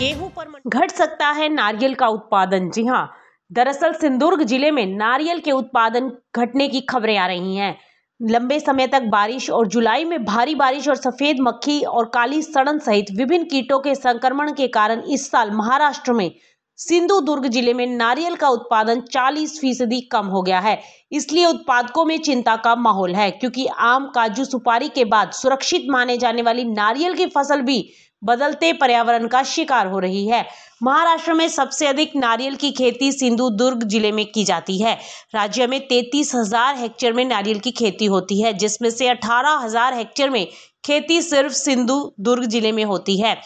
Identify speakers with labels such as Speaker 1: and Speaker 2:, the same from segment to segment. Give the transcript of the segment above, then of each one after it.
Speaker 1: गेहूं पर घट सकता है नारियल का उत्पादन जी हाँ दरअसल सिंधुर्ग जिले में नारियल के उत्पादन घटने की खबरें आ रही हैं लंबे समय तक बारिश और जुलाई में भारी बारिश और सफ़ेद मक्खी और काली सड़न सहित विभिन्न कीटों के संक्रमण के कारण इस साल महाराष्ट्र में सिंधु दुर्ग जिले में नारियल का उत्पादन 40 फीसदी कम हो गया है इसलिए उत्पादकों में चिंता का माहौल है क्योंकि आम काजू सुपारी के बाद सुरक्षित माने जाने वाली नारियल की फसल भी बदलते पर्यावरण का शिकार हो रही है महाराष्ट्र में सबसे अधिक नारियल की खेती सिंधु दुर्ग जिले में की जाती है राज्य में तैतीस हजार हेक्टेयर में नारियल की खेती होती है जिसमें से अठारह हजार हेक्टेयर में खेती सिर्फ सिंधु दुर्ग जिले में होती है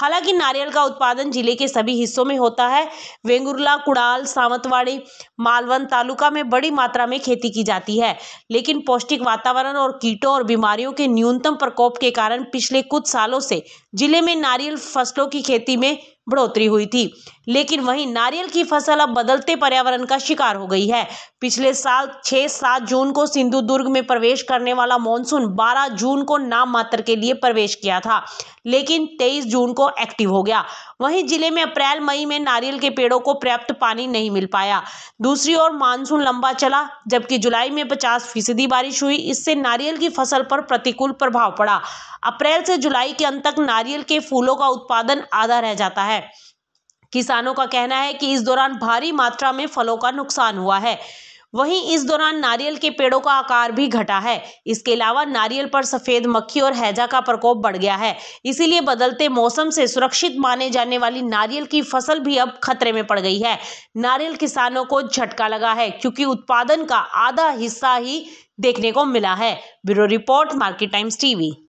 Speaker 1: हालांकि नारियल का उत्पादन जिले के सभी हिस्सों में होता है वेंगुरला कुड़ाल सावंतवाड़ी मालवन तालुका में बड़ी मात्रा में खेती की जाती है लेकिन पौष्टिक वातावरण और कीटों और बीमारियों के न्यूनतम प्रकोप के कारण पिछले कुछ सालों से जिले में नारियल फसलों की खेती में बढ़ोतरी हुई थी लेकिन वहीं नारियल की फसल अब बदलते पर्यावरण का शिकार हो गई है पिछले साल 6-7 जून को सिंधु दुर्ग में प्रवेश करने वाला मानसून 12 जून को नाम मात्र के लिए प्रवेश किया था लेकिन 23 जून को एक्टिव हो गया वहीं जिले में अप्रैल मई में नारियल के पेड़ों को पर्याप्त पानी नहीं मिल पाया दूसरी ओर मानसून लंबा चला जबकि जुलाई में पचास फीसदी बारिश हुई इससे नारियल की फसल पर प्रतिकूल प्रभाव पड़ा अप्रैल से जुलाई के अंत तक नारियल के फूलों का उत्पादन आधा रह जाता है किसानों का कहना है कि इस दौरान भारी मात्रा में फलों का नुकसान हुआ है वहीं इस दौरान नारियल के पेड़ों का आकार भी घटा है इसके अलावा नारियल पर सफेद मक्खी और हैजा का प्रकोप बढ़ गया है इसीलिए बदलते मौसम से सुरक्षित माने जाने वाली नारियल की फसल भी अब खतरे में पड़ गई है नारियल किसानों को झटका लगा है क्योंकि उत्पादन का आधा हिस्सा ही देखने को मिला है bureau report Market Times TV